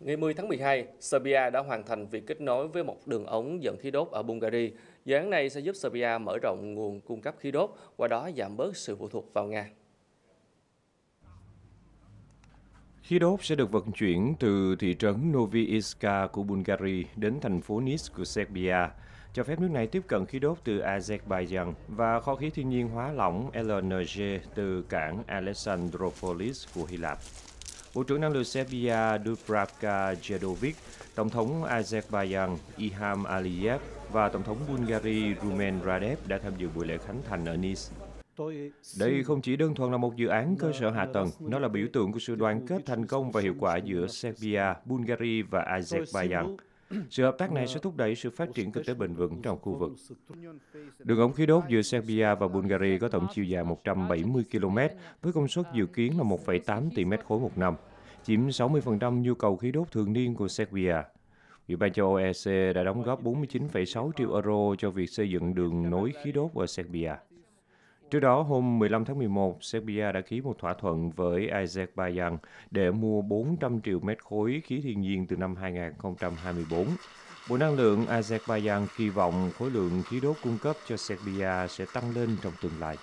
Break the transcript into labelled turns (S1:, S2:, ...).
S1: Ngày 10 tháng 12, Serbia đã hoàn thành việc kết nối với một đường ống dẫn khí đốt ở Bulgaria. Dự án này sẽ giúp Serbia mở rộng nguồn cung cấp khí đốt, qua đó giảm bớt sự phụ thuộc vào Nga.
S2: Khí đốt sẽ được vận chuyển từ thị trấn Novi Iska của Bulgaria đến thành phố Nis của Serbia, cho phép nước này tiếp cận khí đốt từ Azerbaijan và kho khí thiên nhiên hóa lỏng LNG từ cảng Alexandropolis của Hy Lạp. Bộ trưởng Năng lượng Serbia Dubravka Jedovic, Tổng thống Azerbaijan Iham Aliyev và Tổng thống Bulgaria Rumen Radev đã tham dự buổi lễ khánh thành ở Nice. Đây không chỉ đơn thuần là một dự án cơ sở hạ tầng, nó là biểu tượng của sự đoàn kết thành công và hiệu quả giữa Serbia, Bulgaria và Azerbaijan. Sự hợp tác này sẽ thúc đẩy sự phát triển kinh tế bền vững trong khu vực. Đường ống khí đốt giữa Serbia và Bulgaria có tổng chiều dài 170 km với công suất dự kiến là 1,8 tỷ mét khối một năm, chiếm 60% nhu cầu khí đốt thường niên của Serbia. Ủy ban châu Âu EC đã đóng góp 49,6 triệu euro cho việc xây dựng đường nối khí đốt ở Serbia. Trước đó, hôm 15 tháng 11, Serbia đã ký một thỏa thuận với Azerbaijan để mua 400 triệu mét khối khí thiên nhiên từ năm 2024. Bộ Năng lượng Azerbaijan kỳ vọng khối lượng khí đốt cung cấp cho Serbia sẽ tăng lên trong tương lai.